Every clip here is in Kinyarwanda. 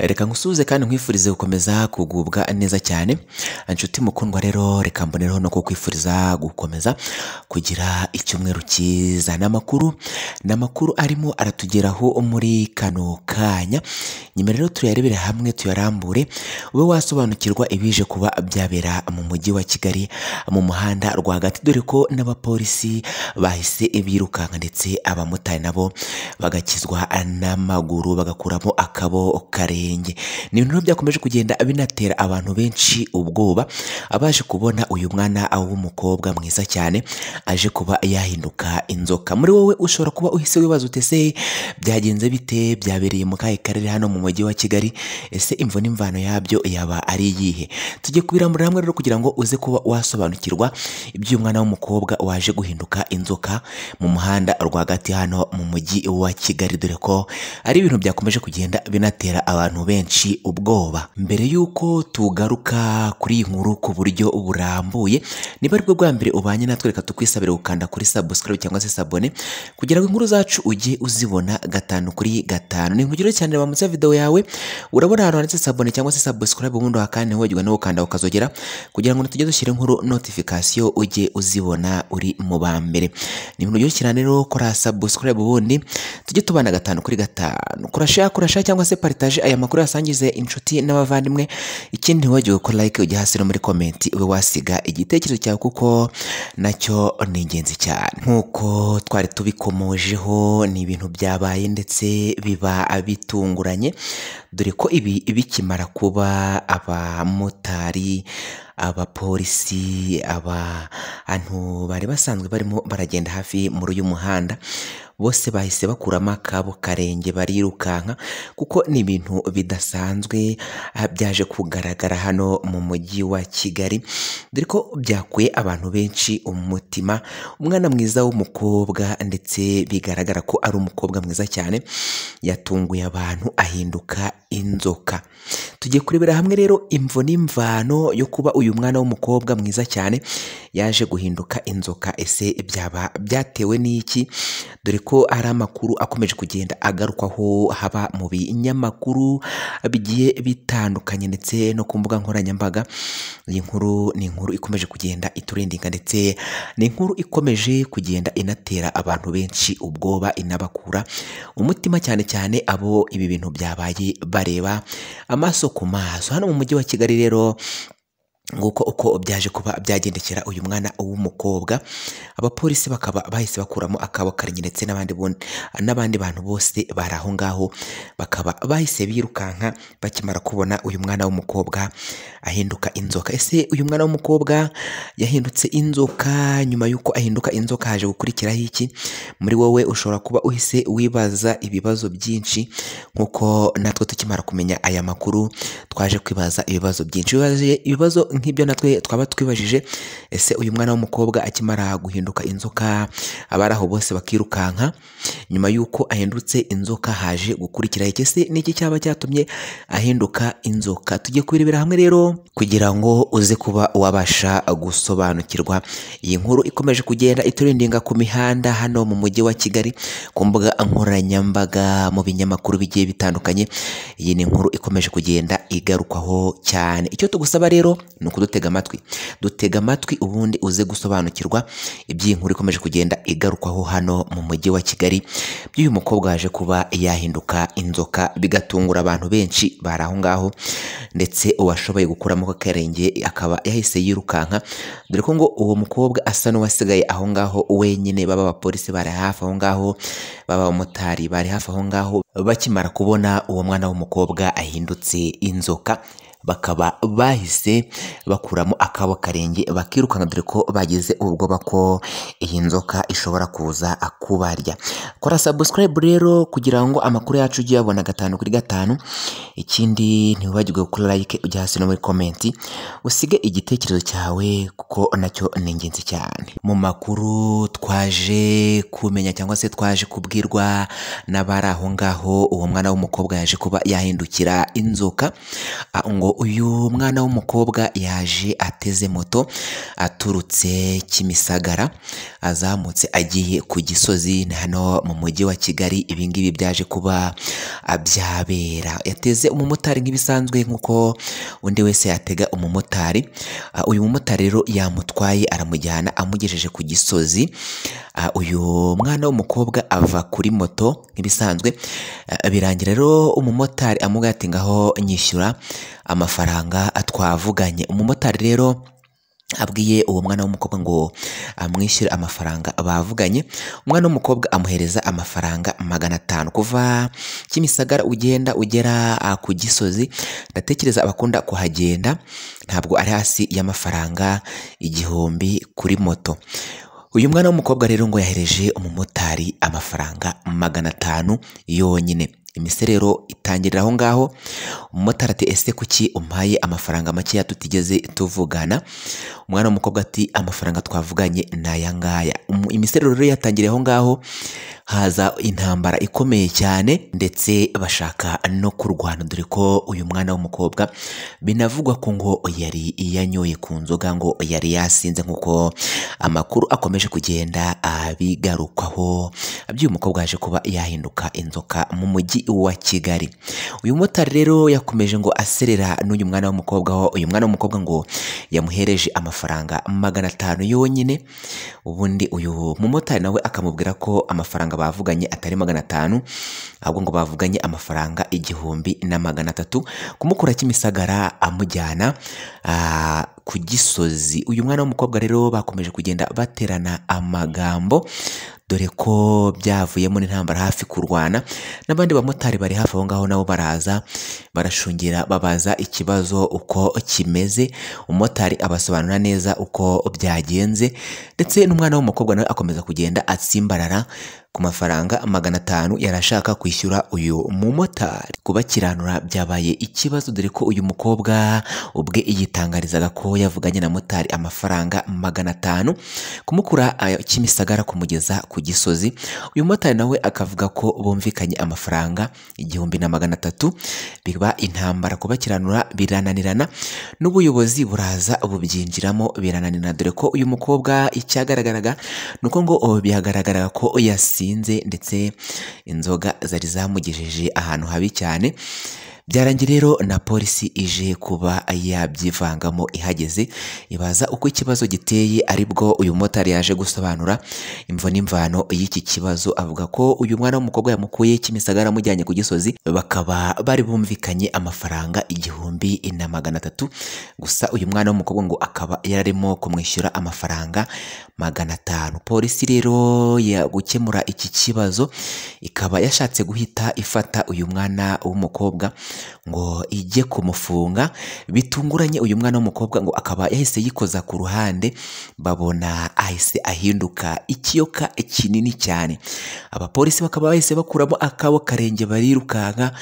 Eh, reka ngusuhuze kandi nkwifurize gukomeza kugubwa neza cyane inshuti eh, mukundwa rero reka mbonereho no kukwifuriza gukomeza kugira icyumweru cyiza ni amakuru ni amakuru arimo aratugeraho muri kano kanya nyuma rero tuyarebere hamwe tuyarambure ube wasobanukirwa ibije kuba byabera mu mujyi wa kigali mu muhanda rwagati dore ko n'abapolisi bahise birukanka ndetse abamotari nabo bagakizwa n'amaguru bagakuramo akabo kare ubwenge ni ibintu byakomeje kugenda binatera abantu benshi ubwoba abaje kubona uyu mwana w'umukobwa mwiza cyane aje kuba yahinduka inzoka muri wowe ushobora kuba uhise wibaza utese byagenze bite byabereye mu kahe karere hano mu mujyi wa kigali ese imvo n'imvano yabyo yaba ari iyihe tujye kubiramura hamwe rero kugira ngo uze kuba wasobanukirwa ibyumwana w'umukobwa waje guhinduka inzoka mu muhanda rwagati hano mu mujyi wa kigali dore ko ari ibintu byakomeje kugenda binatera abantu abantu benshi ubwoba mbere y'uko tugaruka kuri iyi nkuru ku buryo burambuye niba aribwo bwa mbere ubanye natwe reka tukwisabire gukanda kuri subscribe cyangwa se sabone kugira ngo inkuru zacu ujye uzibona gatanu kuri gatanu ni nkugire cyane bamutse video yawe urabona ahantu handitse sabone cyangwa se subscribe ubundi wakandi wogirwa no gukanda ukazogera kugira ngo natujye dushyire inkuru notification ujye uzibona uri mu ba mbere ni inkuru ujye cyane rero kora subscribe ubundi tujye tubana gatanu kuri gatanu kora share cyangwa se partage aya makuru yasangize inshuti n'abavandimwe ikindi ntiwajye gukora like ujya hasi no muri komenti ube wasiga igitekerezo cyawe kuko nacyo ni ingenzi cyane nk'uko twari tubikomojeho ni ibintu byabaye ndetse biba bitunguranye dore ko ibi bikimara kuba abamotari abapolisi abantu bari basanzwe barimo baragenda hafi muri uyu muhanda bose bahise bakuramo akabo karenge barirukanka kuko ni ibintu bidasanzwe ah, byaje kugaragara hano mu mujyi wa kigali dore ko byakuye abantu benshi umutima umwana mwiza w'umukobwa ndetse bigaragara ko ari umukobwa mwiza cyane yatunguye abantu ahinduka inzoka tugiye kurebera hamwe rero imvo n'imvano yo kuba uyu mwana w'umukobwa mwiza cyane yaje guhinduka inzoka ese byaba byatewe n'iki dore ko ko ari amakuru akomeje kugenda agarukwaho haba mu binyamakuru bigiye bitandukanye ndetse no ku mbuga nkoranyambaga iyi nkuru ni inkuru ikomeje kugenda iturendinga ndetse ni inkuru ikomeje kugenda inatera abantu benshi ubwoba inabakura umutima cyane cyane abo ibi bintu byabaye bareba amaso ku maso hano mu mujyi wa kigali rero nguko uko byaje kuba byagendekera uyu mwana w'umukobwa abapolisi bakaba bahise bakuramo akabo karengi ndetse n'abandi n'abandi bantu bose bari aho ngaho bakaba bahise birukanka bakimara kubona uyu mwana w'umukobwa ahinduka inzoka ese uyu mwana w'umukobwa yahindutse inzoka nyuma y'uko ahinduka inzoka haje gukurikiraho iki muri wowe ushobora kuba uhise wibaza ibibazo byinshi nk'uko natwe tukimara kumenya aya makuru twaje kwibaza ibibazo byinshi ibibazo nk'ibyo natwe twaba twibajije ese uyu mwana w'umukobwa akimara guhinduka inzoka abari aho bose bakirukanka nyuma y'uko ahindutse inzoka haje gukurikira ikese n'iki cyaba cyatumye ahinduka inzoka tujye kubirebera hamwe rero kugira ngo uze kuba wabasha gusobanukirwa iyi nkuru ikomeje kugenda iturindinga ku mihanda hano mu mujyi wa kigali ku mbuga nkoranyambaga mu binyamakuru bigiye bitandukanye iyi ni inkuru ikomeje kugenda igarukwaho cyane icyo tugusaba rero ni kudutega amatwi dutega amatwi ubundi uze gusobanukirwa iby'inkuru ikomeje kugenda igarukwaho hano mu mujyi wa kigali by'uyu mukobwa waje kuba yahinduka inzoka bigatungura abantu benshi bari aho ngaho ndetse uwashoboye gukuramo akarenge akaba yahise yirukanka dore ko ngo uwo mukobwa asa n'uwasigaye aho ngaho wenyine baba abapolisi bari hafi aho ngaho baba abamotari bari hafi aho ngaho bakimara kubona uwo mwana w'umukobwa ahindutse inzoka bakaba bahise bakuramo akabo karenge bakirukanka dore ko bagize ubwoba ko iyi nzoka ishobora kuza kubarya kora sabusikarayibu rero kugira ngo amakuru yacu ujye uyabona gatanu kuri gatanu ikindi ntiwibagirwe gukora layike ujya hasi no muri komenti usige igitekerezo cyawe kuko nacyo ni ingenzi cyane mu makuru twaje kumenya cyangwa se twaje kubwirwa n'abari aho ngaho uwo mwana w'umukobwa yaje kuba yahindukira inzoka ah, ngo uyu mwana w'umukobwa yaje ateze moto aturutse Kimisagara azamutse agiye ku Gisozi hano mu mujyi wa Kigali ibi byaje kuba byabera yateze umumotari nk'ibisanzwe nk'uko undi wese yatega umumotari ah, uyu mumotari rero yamutwaye aramujyana amugejeje ku Gisozi ah, uyu mwana w'umukobwa ava kuri moto nk'ibisanzwe ah, birangira rero umumotari amubwira ati ngaho nyishyura amafaranga twavuganye umumotari rero abwiye uwo mwana w'umukobwa ngo amwishyure amafaranga bavuganye umwana w'umukobwa amuhereza amafaranga magana atanu kuva kimisagara ugenda ugera ah, ku gisozi ndatekereza abakunda kuhagenda ntabwo ari hasi y'amafaranga igihumbi kuri moto uyu mwana w'umukobwa rero ngo yahereje umumotari amafaranga magana atanu yonyine imiserero itangirira aho ngaho umumotari ati ese kuki umpaye amafaranga makeya tutigeze tuvugana umwana w'umukobwa ati amafaranga twavuganye ni aya ngaya imiserero rero yatangiriye aho ngaho haza intambara ikomeye cyane ndetse bashaka no kurwana dore ko uyu mwana w'umukobwa binavugwa ko ngo yari yanyoye ku nzoga ngo yari yasinze nk'uko amakuru akomeje kugenda abigarukwaho by'uyu mukobwa aje kuba yahinduka inzoka mu mujyi wa kigali uyu mumotari rero yakomeje ngo aserera n'uyu mwana w'umukobwa aho uyu mwana w'umukobwa ngo yamuhereje amafaranga magana atanu yonyine ubundi uyu mumotari nawe akamubwira ko amafaranga bavuganye atari magana atanu ahubwo ngo bavuganye amafaranga igihumbi na magana atatu kumukura kimisagara amujyana ah, ku gisozi uyu mwana w'umukobwa rero bakomeje kugenda baterana amagambo dore ko byavuyemo n'intambara hafi kurwana n'abandi bamotari bari hafi aho ngaho nabo baraza barashungira babaza ikibazo uko kimeze umumotari abasobanura neza uko byagenze ndetse n'umwana w'umukobwa nawe akomeza kugenda atsimbarara ku mafaranga magana atanu yarashaka kwishyura uyu mumotari kubakiranura byabaye ikibazo dore ko uyu mukobwa ubwe yitangarizaga ko yavuganye na motari amafaranga magana atanu kumukura ah, kimisagara kumugeza ku gisozi uyu mumotari nawe akavuga ko bumvikanye amafaranga igihumbi na magana atatu biba intambara kubakiranura birananirana n'ubuyobozi buraza bubyinjiramo birananirana dore ko uyu mukobwa icyagaragaraga ni uko ngo oh, bihagaragara ko yasinze ndetse inzoga zari zamugejeje ahantu habi cyane byarangira rero na polisi ije kuba yabyivangamo ihageze ibaza uko ikibazo giteye aribwo uyu motari yaje gusobanura imvo n'imvano y'iki kibazo avuga ko uyu mwana w'umukobwa yamukuye kimisagara amujyanye ku gisozi bakaba bari bumvikanye amafaranga igihumbi na magana atatu gusa uyu mwana w'umukobwa ngo akaba yararimo kumwishyura amafaranga magana atanu polisi rero ya gukemura iki kibazo ikaba yashatse guhita ifata uyu mwana w'umukobwa ngo ijye kumufunga bitunguranye uyu mwana w'umukobwa ngo akaba yahise yikoza ku ruhande babona ahise ahinduka ikiyoka kinini cyane abapolisi bakaba bahise bakuramo akabo karenge barirukanka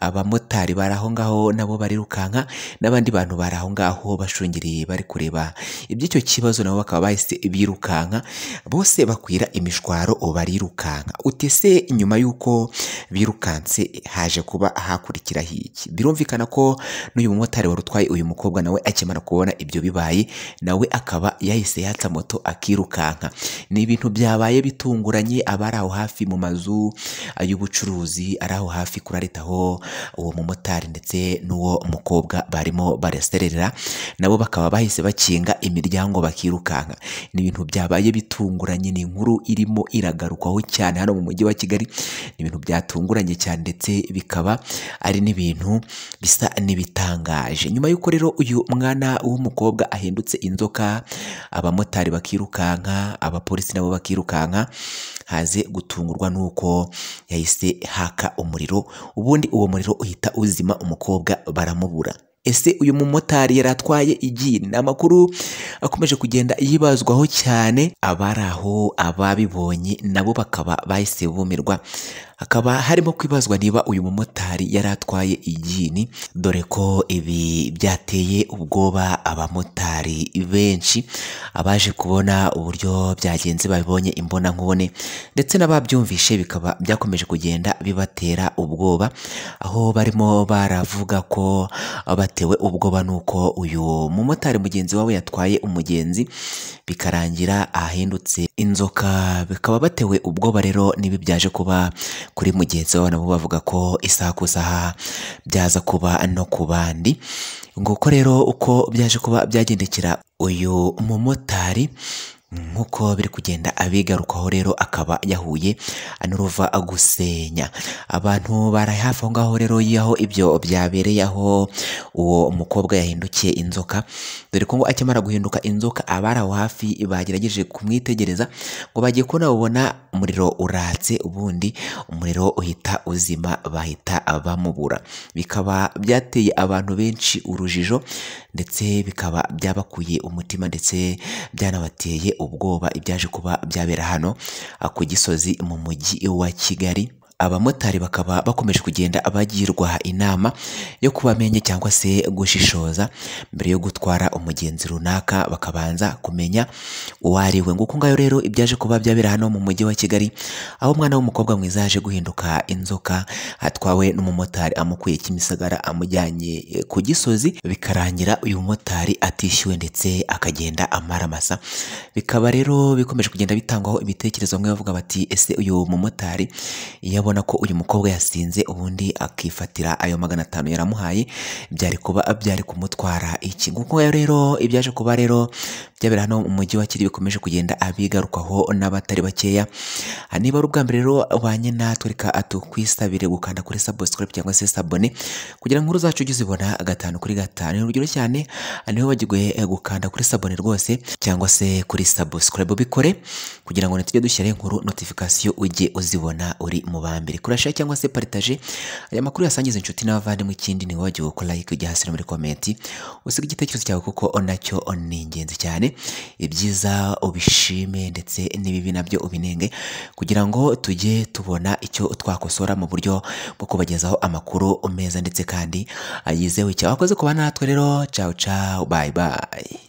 abamotari bari aho ngaho nabo barirukanka n'abandi bantu bari aho ngaho bashungereye bari kureba iby'icyo kibazo nabo bakaba bahise birukanka bose bakwira imishwaro barirukanka utese nyuma y'uko birukanse haje kuba hakurikira hiye iki birumvikana ko n'uyu mumotari wari utwaye uyu mukobwa nawe akimara kubona ibyo bibaye nawe akaba yahise yatsa moto akirukanka ni ibintu byabaye bitunguranye abari aho hafi mu mazu y'ubucuruzi ari aho hafi kuraritaho uwo mumotari ndetse n'uwo mukobwa barimo baraserera nabo bakaba bahise bakinga imiryango bakirukanka ni ibintu byabaye bitunguranye ni inkuru irimo iragarukaho cyane hano mu mujyi wa kigali ni ibintu byatunguranye cyane ndetse bikaba ari n'ibintu ibintu bisa n'ibitangaje nyuma y'uko rero uyu mwana w'umukobwa ahindutse inzoka abamotari bakirukanka abapolisi nabo bakirukanka haze gutungurwa n'uko yahise haka umuriro ubundi uwo muriro uhita uzima umukobwa baramubura ese uyu mumotari yari atwaye igihe ni amakuru akomeje kugenda yibazwaho cyane abari aho ababibonye nabo bakaba bahise bumirwa hakaba harimo kwibazwa niba uyu mumotari yari atwaye igini dore ko ibi byateye ubwoba abamotari benshi abaje kubona uburyo byagenze babibonye imbona nkubone ndetse n'ababyumvishe bikaba byakomeje kugenda bibatera ubwoba aho barimo baravuga ko batewe ubwoba nuko uyu mumotari mugenzi wawe yatwaye umugenzi bikarangira ahindutse inzoka bakaba batewe ubwoba rero n'ibi byaje kuba kuri mugenzi wawe nabo bavuga ko isaha ku isaha byaza kuba no ku bandi nguko rero uko byaje kuba byagendekera uyu mumotari nk'uko biri kugenda abigarukaho rero akaba yahuye anuruva agusenya abantu bari hafi aho ngaho rero yaho ibyo byabereye aho uwo mukobwa yahindukiye inzoka dore ko ngo akimara guhinduka inzoka abari aho hafi bagerageje kumwitegereza ngo bagiye kubona babona umuriro uratse ubundi umuriro uhita uzima bahita bamubura bikaba byateye abantu benshi urujijo ndetse bikaba byabakuye umutima ndetse byanabateye ubwoba ibyaje kuba byabera hano ku gisozi mu mujyi wa Kigali abamotari bakaba bakomeje kugenda bagirwa inama yo kuba cyangwa se gushishoza mbere yo gutwara umugenzi runaka bakabanza kumenya uwo ari we nguko ngayo rero ibyaje kuba byabera hano mu mujyi wa Kigali aho umwana w'umukobwa mwiza yaje guhinduka inzoka atwawe n'umumotari amukuye kimisagara amujyanye ku gisozi bikarangira uyu mumotari atishyuwe ndetse akagenda amaramasa bikaba rero bikomeje kugenda bitangwaho ibitekerezo bamwe bavuga bati ese uyu mumotari iyo urabona ko uyu mukobwa yasinze ubundi akifatira ayo magana atanu yaramuhaye byari kuba byari kumutwara iki kuko rero ibyaje kuba rero byabera hano mu mujyi wa Kigali bikomeje kugenda abigarukaho n'abatari bakeya ah, niba ari ubwa mbere rero ubanye natwe reka tukwisabire gukanda kuri subscribe cyangwa se sabone kugira ngo uzacu ujye uzibona gatanu kuri gatanu urugero cyane ah, niho bagiguye eh, gukanda kuri sabone rwose cyangwa se kuri subscribe bikore kugira ngo ntitujye dushyiraho inkuru notification ujye uzibona uri mu bantu mbere kurasha cyangwa se paritaje aya makuru yasangiza inshuti n'abavandimwe ikindi ni wowe ko like ujya hasi no muri komenti usiga igitekerezo cyawe kuko nacyo ni ingenzi cyane ibyiza ubishime ndetse n'ibibi nabyo ubinenge kugira ngo tujye tubona icyo twakosora mu buryo bwo kubagezaho amakuru meza ndetse kandi yizewe cyawe wakoze kuba natwe rero cawu cawu bayi bayi